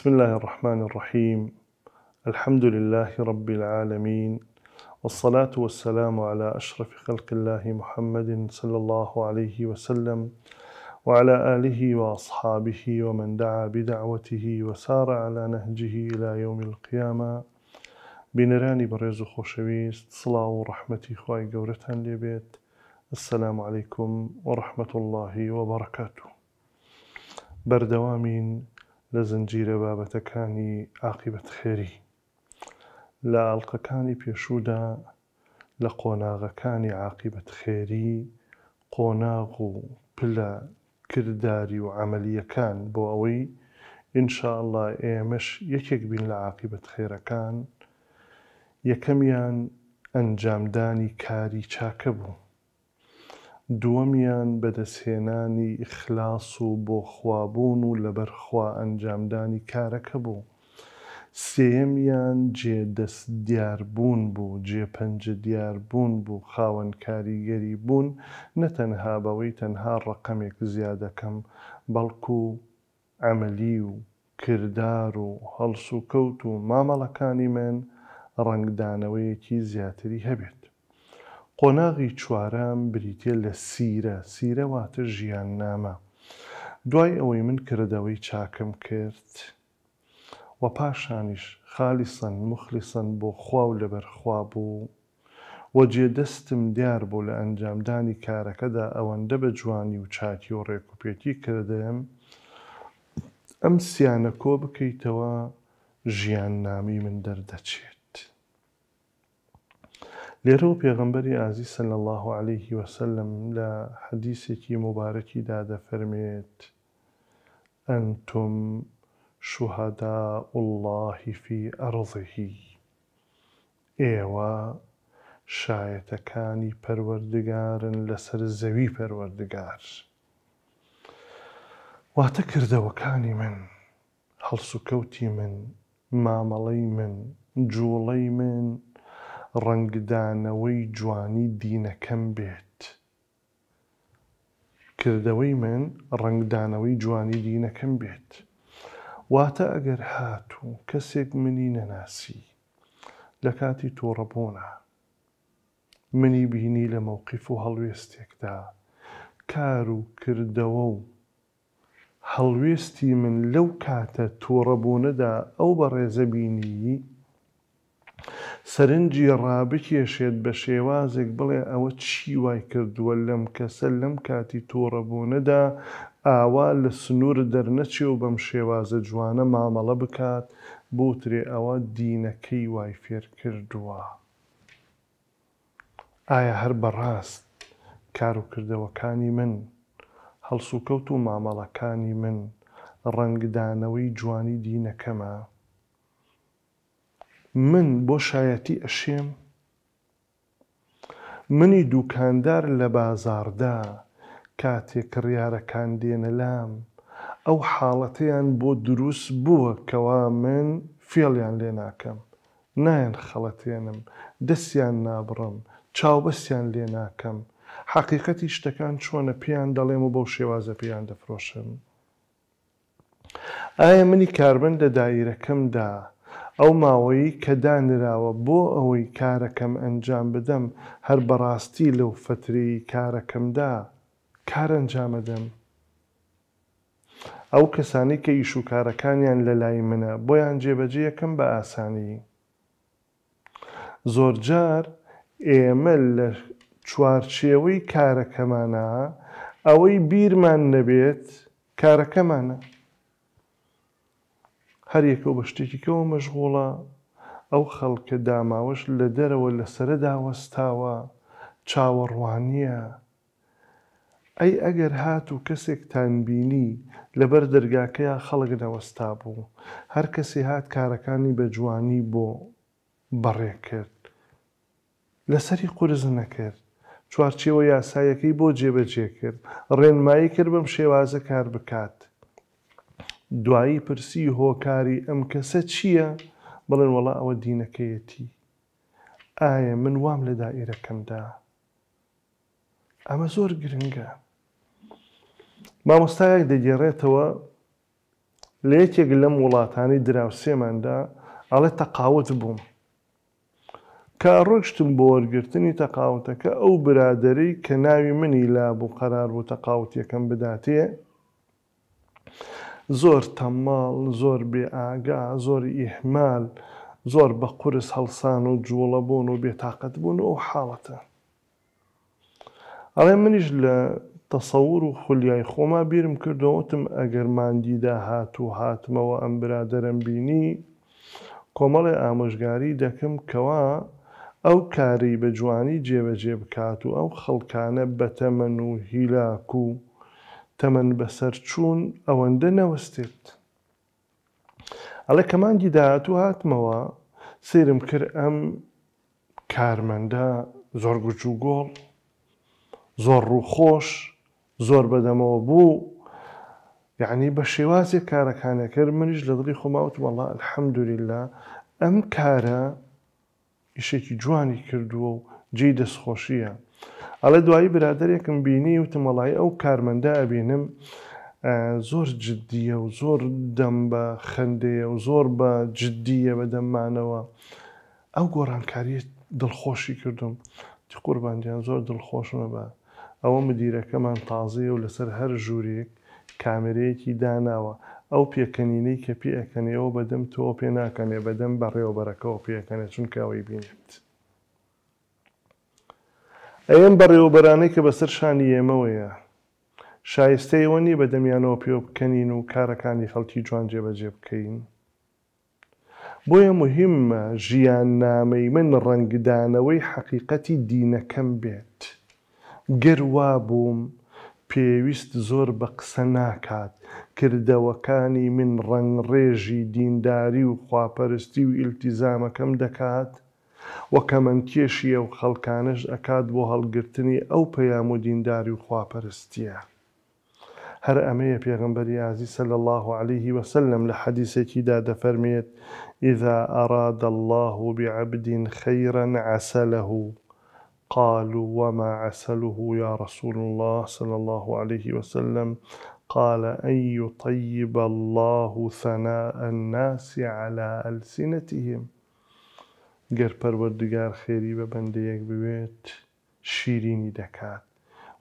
بسم الله الرحمن الرحيم الحمد لله رب العالمين والصلاة والسلام على أشرف خلق الله محمد صلى الله عليه وسلم وعلى آله وأصحابه ومن دعا بدعوته وسار على نهجه إلى يوم القيامة بنراني بريز خوشويس صلاة ورحمتي إخوائي قورتان لبيت السلام عليكم ورحمة الله وبركاته بردوامين لە زنجیرە بابەتەکانی عقیبەت خێری لە ئەڵلقەکانی پێشوودا لە قۆناغەکانی عقیبەت خێری قۆناغ و پلە کردداری و عملیەکان بۆ ئەوەی ئینشاءله ئێمەش یەکێک بین لە عقیبەت خێرەکان یەکەمیان ئەنجامدانی کاری چاکە بوو دووەمیان بەدەستهێنانی ئیخلاس و بۆخوابوون و لەبەرخوا ئەنجامدانی کارەکە بوو. سێمیان جێدەست دیاربوون بوو جێپەنجە دیاربوون بوو خاوەن کاریگەری بوون نەتەنها بەوەی تەنها ڕقەمێک زیادەکەم بەڵکو ئەمەلی و کردار و هەڵس و کەوت و مامەڵەکانی من ڕنگدانەوەیەکی زیاتری هەبێت. قۆناغی چوارەم بریتە لە سیرە سیرەواتە ژیان نامە دوای ئەوەی من کردەوەی چاکم کرد و پاشانیش خالیسەن مخلیسەن بۆ خواو لەبەرخوا بوو وە جێدەستم دیار بۆ لە ئەنجامدانی کارەکەدا ئەوەندە بە جوانی و چاکی و ڕێکوپێتی کردم ئەم سیانە کۆ بکەیتەوە ژیان نامی من دەردەچێت لرو پیغمبری عزیز صلی الله عليه وسلم لە مبارکی داده فرمید انتم شهداء الله في ارضه شايت كاني پروردگار لسر لەسەر پروردگار واتكر دو كاني من هل سكوتي من ملي من جولي من ڕنگدانەوەی جوانی دینەکەم بێت. کردەوەی من ڕنگدانەوەی جوانی دینەکەم بێت. واتە ئەگەر هاتوو کەسێک منی نەناسی لە کاتی تۆڕەبوونە. منی بینی لە مەوقف و هەڵوێستێکدا کار و کردەوە و هەڵوێستی من لەو کاتە تۆڕەبوونەدا ئەو بە ڕێزەبینی سەرنجی ڕابکێشێت بە شێوازێک بڵێ ئەوە چی وای کردووە لەم کەسە لەم کاتی تۆڕەبوونەدا ئاوا لە سنوور دەرنەچێ و بەم شێوازە جوانە مامەڵە بکات بوترێ ئەوە دینەکەی وای فێر کردووە. ئایا هەر بەڕاست کار و کردەوەکانی من، هەڵسوکەوت و مامەڵەکانی من، ڕەنگدانەوەی جوانی دینەکەمە. من بۆ شایەتی ئەشێم منی دووکاندار لە بازاردا کاتێک ڕیارەکان دێنە لام ئەو حاڵەتیان بۆ دروست بووە کەوا من فێڵیان لێ ناکەم نایەن خەڵەتێنم دەستیان نابڕم چاوبەستیان لێ ناکەم حقیقەتی شتەکان چۆنە پێیان دەڵێم و بەو شێوازە پێیان دەفرۆشم ئایا منی کاربن لە دایرەکەمدا ئەو ماوەی کە دانراوە بۆ ئەوەی کارەکەم ئەنجام بدەم هەر بەڕاستی لەو فتری کارەکەمدا کارەنجامەدەم. ئەو کەسانی کە ئیش و کارەکانیان لە لای منە بۆیان جێبەجەکەم بە ئاسانی. زۆرجار ئێمە لە چوارچێوەی کارەکەمانە ئەوەی بیرمان نەبێت کارەکەمانە. هەریەکە و بە شتێکیەوە مەشغۆڵە ئەو خەڵکە داماوەش لە دەرەوە لە سرە داوەستاوە چاوەڕوانیە ئەی ئەگەر هات و کەسێکتان بینی لەبەر دەرگاکەیە خەڵک دەوەستا بوو هەر کەسی هات کارەکانی بە جوانی بۆ بەڕێ کرد لەسەری قرز نەکرد چوارچەوە یاسایەکەی بۆ جێبەجێ کرد ڕێنمایی کرد بەم شێوازە کار بکات دوایی پرسی هۆکاری ئەم کەسە چییە بڵێن وڵا ئەوە دینەکەیەتی ئایا من وام لە دائێرەکەمدا ئەمە زۆر گرنگە مامۆستایەک دەگێڕێتەوە لە یەکێک لەم وڵاتانی دراوسێماندا ئەڵێ تەقاوت بووم کە ڕۆشتم بۆ وەرگرتنی تەقاوتەکە ئەو برادەری کە ناوی منی لا بوو قەرار بوو تەقاوت یەکەم بداتێ زۆر تەماڵ زۆر بێئگا زۆری ئیحمال زۆر بە قرس هەڵسان و جوڵە بوون و بێتاقەت بوون ئەو حاڵەتە ئەڵێ منیش لە تەسەور و خولیای خۆما بیرم کردەوەتم ئەگەرماندیدا هات و هاتمەوە ئەم برادەرم بینی کۆمەڵی ئامۆژگاری دەکەم کەوا ئەو کاری بە جوانی جێبەجێ بکات و ئەو خەڵکانە بەتەمەن و هیلاک و تەمەەن بەسەر چوون ئەوەندە نەوەستێت. ئەڵە کەمانگی داهاتوو هاتمەوە سرم کرد ئەم کارمەندە زۆر گوچ و گۆڵ، زۆر ڕووخۆش، زۆر بەدەمەوە بوو، یعنی بە شێوازێک کارەکانەکرد منیش لە دڵی خۆماوت وڵا الحەمدوریلا ئەم کارە ئیشێکی جوانی کردووە و جێ دەستخۆشیە. ئەڵێ دوایی برادێکم بینی وتمەڵی ئەو کارمەندە ئەبینم زۆر جددیە و زۆر دەم بە خندەیە و زۆر بە جددیە بە دەمانەوە ئەو گۆڕانکاریت دڵخۆشی کردم تی قوربانیان زۆر دڵخۆشمە بە ئەوە مدیرەکەمان تازەیە و لەسەر هەر ژوورێک کامرەیەکی داناوە ئەو پێکەنینەی کە پێەکەنەوە بەدەم تۆ پێ ناکەنێ بەدەم بەڕێوەبەرەکەەوە پێەکەنە چونکە ئەوەی بینێت. ئەم بەڕێوەبەرانەی کە بەسەر شانی ئێمەوەیە شایستەی ئەوە نی بە دەمیانەوە پێ بکەنین و کارەکانی خەڵکی جوان جێبەجێ بکەین بۆیە مهمە ژیان نامەی من ڕنگدانەوەی حەقیقەتی دینەکەم بێت گەروا بووم پێویست زۆر بە قسە ناکات کردەوەکانی من ڕنگڕێژی دینداری و خواپەرستی و ئیلتیزامەکەم دەکات و کەمەندکێشیە و خەڵکانش ئەکات بۆ هەڵگرتنی او پەیام و دینداری و خواپەرستیە. هەر ئەمەیە پێغمبەری عزی سل الله عليه وسلم لە داد دەفەرمێت اذا اراد الله بعبد خيرا عسله قالوا وما عسله يا رسول الله صلى الله عليه وسلم قال أن يطيب الله ثناء الناس على ألسنتهم گەر پەروەردگار خێری بە بەندەیەک بوێت شیرینی دەکات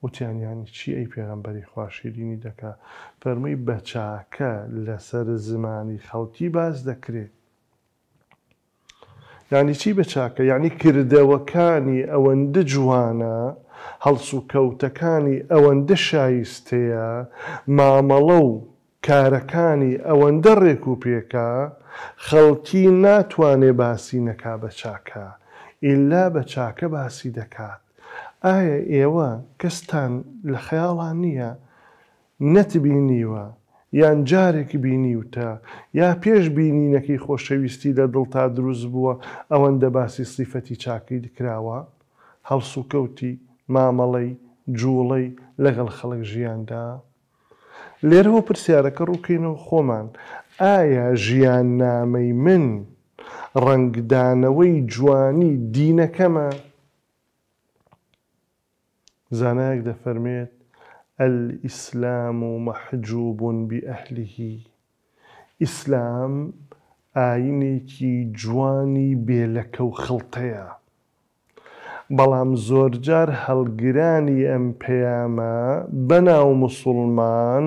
وتیانیانی چی ئەی پێغمبەری خواشیرینی دەکات فەرمەی بەچاکە لەسەر زمانی خەڵکی باز دەکرێت ینی چی بەچاکە ینی کردەوەکانی ئەوەندە جوانە هەڵسو کەوتەکانی ئەوەندە شایستەیە مامەڵە و کارەکانی ئەوەندە ڕێک و پێکە خەڵکی ناتوانێ باسی نەکا بە چاکە ئللا بە چاکە باسی دەکات ئایا ئێوە کەستان لە خەیاڵان نییە نەتبینیوە یان جارێکی بینیوتە یا پێش بینینەکەی خۆشەویستی لە دڵ تا دروست بووە ئەوەندە باسی سیفەتی چاکی دکراوە هەڵسوکەوتی مامەڵەی جوڵەی لەگەڵ خەڵک ژیاندا لێرەوە پرسیارەکە ڕووکەینەوە خۆمان ئایا ژیان نامەی من ڕنگدانەوەی جوانی دینەکەمە زانایەک دەفەرمێت ئەئیسلام و مەحجوبوون بئەهلیهی ئیسلام ئاینێکی جوانی بێلەکە و خڵتەیە بەڵام زۆرجار هەڵگرانی ئەم پەیامە بەناو مسلمان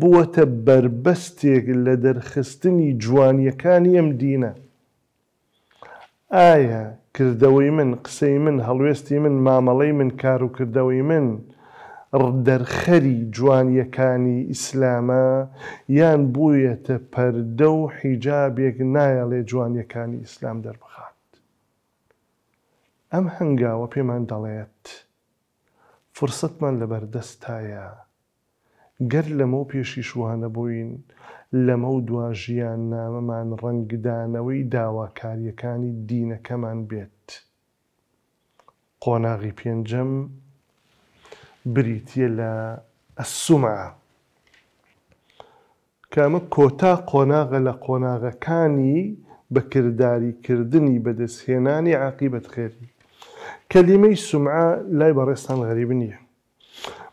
بووەتە بربەستێک لە دەرخستنی جوانیەکانی ئەم دینە. ئایا کردەوەی من قسەی من هەڵوێستی من مامەڵەی من کار و کردەوەی من، دەرخەری جوانیەکانی ئیسلامە یان بوویەتە پەردە و حیجابێک نایەڵێ جوانیەکانی ئیسلام دەربە. ئەم هەنگاوە پێمان دەڵێت فرسەتمان لە بەردەستایە گەر لەمە و پێشی شوانە بووین لەمە و دوا ژیان نامەمان ڕنگدانەوەی داواکاریەکانی دینەکەمان بێت قۆناغی پێنجەم بریتە لە ئەسومە کامە کۆتا قۆناغە لە قۆناغەکانی بەکردداریکردنی بەدەستهێنانی عقیبەت خێری کەلیمەی سومعا لای بەڕێستان غەریب نییە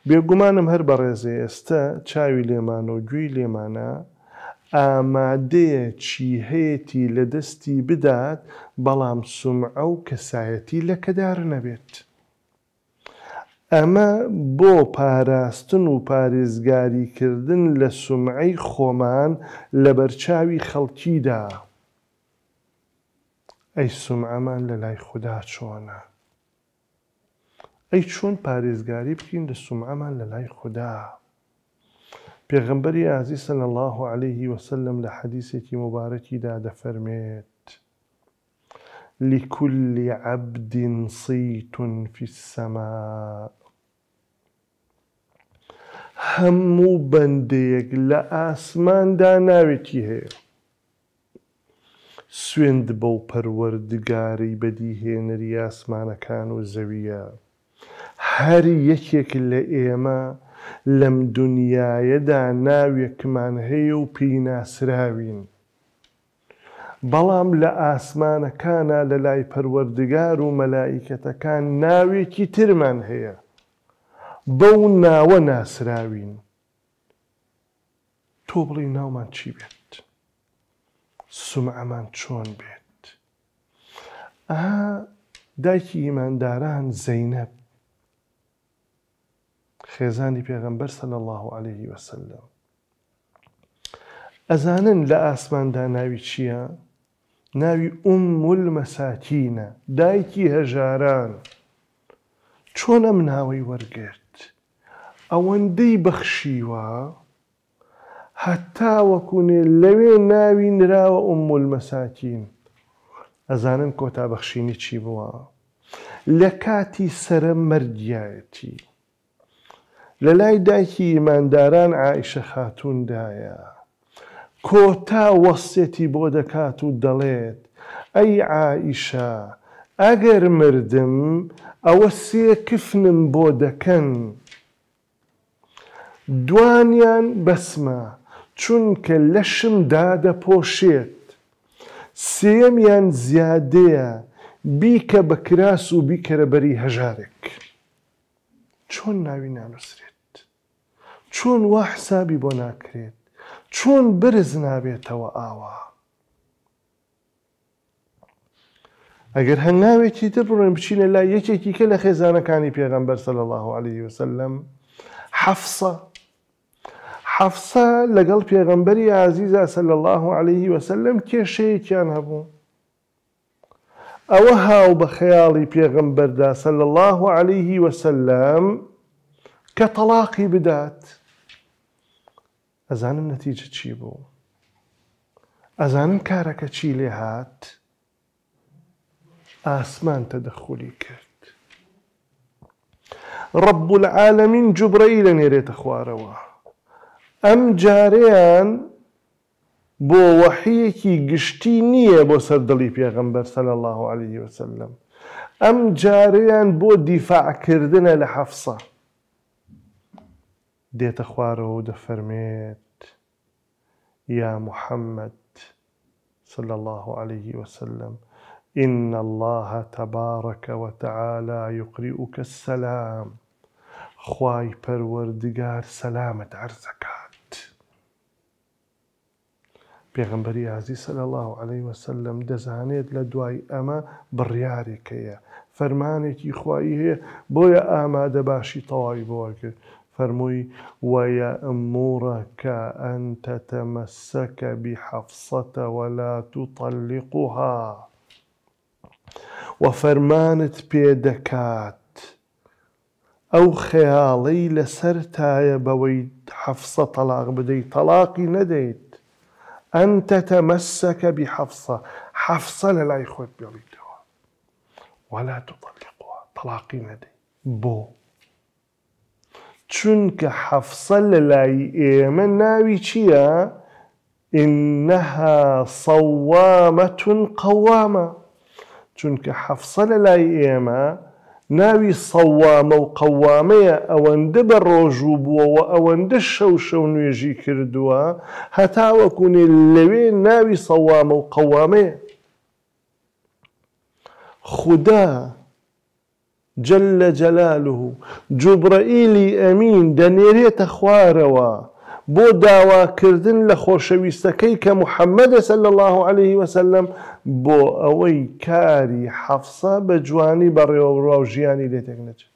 بێگومانم هەر بەڕێزێ ئێستا چاوی لێمانە و گوێی لێمانە ئامادەیە چی هەیەی لە دەستی بدات بەڵام سومعە و کەسایەتی لەکەدار نەبێت. ئەمە بۆ پاراستن و پارێزگاریکردن لە سومعی خۆمان لە بەرچاوی خەڵکیدا. ئەی سومعەمان لە لای خوددا چۆنە. ئەی چۆن پارێزگاری بکەین لە سومعمان لە لای خوددا. پێغمبەری ئازی سەن الله عليه وسلم لە حەدیسێکی مبارەکیدا دەفەرمێت لكل عبد صيت في السماء هەموو بەندەیەک لە ئاسماندا ناوێتی هەیە سوێند بەو پەروەردگاری بەدیهێنەری ئاسمانەکان و زەویە هەر یەکێک لە ئێمە لەم دنیایەدا ناوێکمان هەیە و پیناسراوین. بەڵام لە ئاسمانەکانە لە لای پەروەردگار و مەلایکەتەکان ناوێکی ترمان هەیە. بەو ناوە ناسراوین. تۆ بڵی ناومان چی بێت؟ سمعەمان چۆن بێت؟ ئا دایکی ئیمانداران زەینەب خێزانی پێغەمبەر سەل الله عليه وسلم ئەزانن لە ئاسماندا ناوی چییە؟ ناوی ئومول مەساکینە دایکی هەژاران چۆن ئەم ناوەی وەرگرت ئەوەندەی بەخشیوە هەتا وەکوونێ لەوێ ناوی نراوە ئومول مەساکین ئەزانن کۆتا بەخشینی چی بووە لە کاتی سرە مەرگایەتی لە لای دایکی ئیمانداران عیشە خاتوندایە کۆتا وەستێتی بۆ دەکات و دەڵێت ئەی عائیشە ئەگەر مردم ئەوە سێ کفنم بۆ دەکەن دوانیان بەسمە چونکە لەشم دادەپۆشێت سێمیان زیادەیە بیکە بە کراس و بیکەرە بەری هەژارێک چۆن ناوی نانووسێت چۆن وا حسابی بۆ ناکرێت چۆن برز نابێتەوە ئاوا ئەگەر هەنگاوێکی تر بڕێن بچینە لا یەکێکی کە لە خێزانەکانی پێغەمبەر سەل الله عليه وسلم حەفسە حەفسە لەگەڵ پێغەمبەری عزیزە سەل الله عليه وسلم کێشەیەکیان هەبوو ئەوە هاو بە خەیاڵی پێغمبەردا سەل الله عليه وسلم کە تەلاقی بدات. ئەزانم نەتیجە چی بوو ئەزانم کارەکە چی لێ هات ئاسمان تەدەخولی کرد ڕب العالمین جوبرەی لە نێرێتە خوارەوە ئەم جارەیان بۆ وەحەیەکی گشتی نییە بۆ سەردەڵی پێغمبەر سەل الله عليه وسلم ئەم جارەیان بۆ دیفاعکردنە لە حەفسە دێتە خوارەوە و دەفەرمێت يا محمد صلى الله عليه وسلم إن الله تبارك وتعالى يقرئك السلام خواي پروردگار سلامت عرزكات پیغمبری عزيز صلى الله عليه وسلم دزانيد لدواي اما دوای ئەمە بڕیارێکەیە بويا اما دباشي طواي ئامادە فرموي وَيَا أَمُّرَكَ أَن تَتَمَسَّكَ بِحَفْصَةَ وَلَا تُطَلِّقُهَا وفرمانت بيدكات أو خيالي لسرتا يا بويد حفصة طلاق بدي طلاقي نديت أن تتمسك بحفصة حفصة بحەفسە يخوت لە ولا تطلقها طلاقي وەلا بو چونکە حەفسە لە لای ئێمە ناوی چییە؟ إنها صوامة قوامة چونکە حەفسە لە لای ئێمە ناوی سەوامە و قەوامەیە ئەوەندە بە ڕۆژوو بووەوە ئەوەندە شەو شەو نوێژی کردووە هەتاوەکوونێ لەوێ ناوی سەوامە و قەوامەیە خدا جلە جەلالوه جوبرەئیلی ئەمین دەنێرێتە خوارەوە بۆ داواکردن لە خۆشەویستەکەی کە محەممەدە سە لە الله عليه وسلم بۆ ئەوەی کاری حەفسە بە جوانی بەڕێوەڕوا و ژیانی لێتێک نەچێت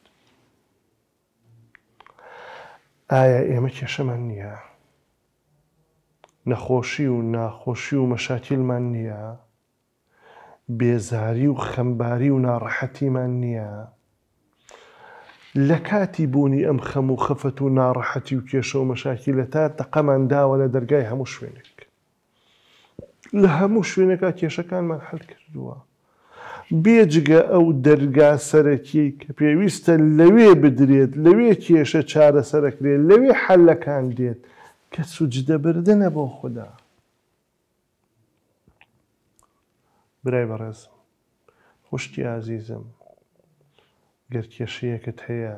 ئایا ئێمە کێشەمان نییە نەخۆشی و ناخۆشی و مەشاکیلمان نییە بێزاری و خەمباری و ناڕەحەتیمان نییە لە کاتی بوونی ئەم خەم و خەفەت و ناڕەحەتی و کێشە و مەشاکی لە تا تەقەمان داوە لە دەرگای هەموو شوێنێک لە هەموو شوێنەکە کێشەکانمان هەل کردووە بێجگە ئەو دەرگا سەرەکی کە پێویستە لەوێ بدرێت لەوێ کێشە چارە سەرەکرێت لەوێ حەلەکان دێت کە سوجدەبردنە بۆ خوددا برای بەڕێز خوشتی عزیزم گەرکێشیەکەت هەیە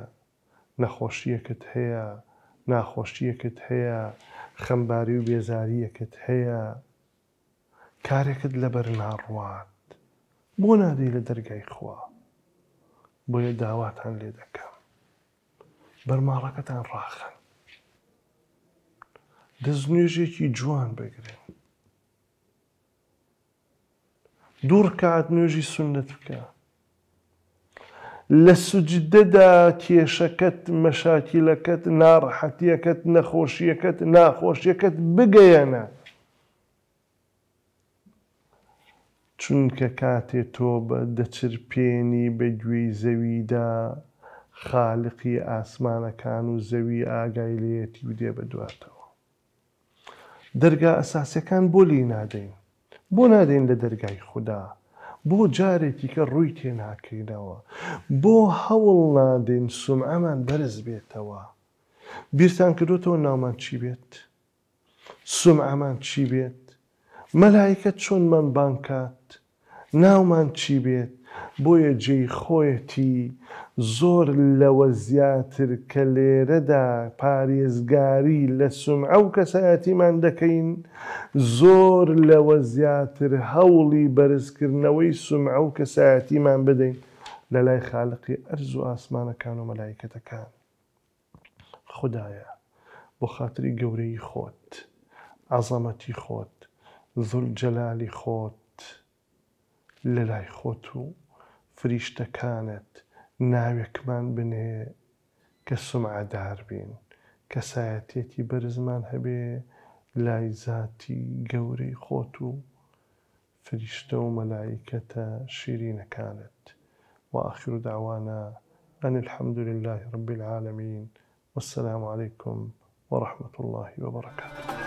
نەخۆشیەکەت هەیە ناخۆشیەکەت هەیە خەمباری و بێزاریەکەت هەیە کارێکت لەبەر ناڕوات بۆ نادەی لە دەرگای خوا بۆیە داواتان لێ دەکەم بەرماڵەکەتان ڕاخن دەستنوێژێکی جوان بگرن دوور کات نوێژی سنت بکە لە سوجدەدا کێشەکەت مەشاکیلەکەت ناڕەحەتیەکەت نەخۆشیەکەت ناخۆشیەکەت بگەیەنە چونکە کاتێ تۆ بە دەچرپێنی بە گوێی زەویدا خاالقی ئاسمانەکان و زەوی ئاگای لێتی و دێ بەدواتەوە دەرگا ئەساسەکان بۆ لی نادەین بۆ نادەین لە دەرگای خوددا بۆ جارێکی کە ڕووی تێناکەینەوە بۆ هەوڵ نادێن سومعەمان بەرز بێتەوە بیرتان کردوتەوە ناومان چی بێت سومعەمان چی بێت مەلایکە چۆنمان بانکات ناومان چی بێت بۆیە جێی خۆیەتی زۆر لەوە زیاتر کە لێرەدا پارێزگاری لە سمع و کەسایەتیمان دەکەین زۆر لەوە زیاتر هەوڵی بەرزکردنەوەی سمع و کەسایەتیمان بدەین لە لای خاڵقی ئەرز و ئاسمانەکان و مەلایکەتەکان خدایە بۆ خااتری گەورەی خۆت ئازەمەتی خۆت زل جەلالی خۆت لە لای خۆت و فریشتەکانت ناوێکمان من بنه كسمع بین کەسایەتێکی بەرزمان هەبێ لای زاتی گەورەی خۆت و فریشتە و مەلایکەتە وآخر دعوانا أن الحمد لله رب العالمين والسلام عليكم ورحمة الله وبركاته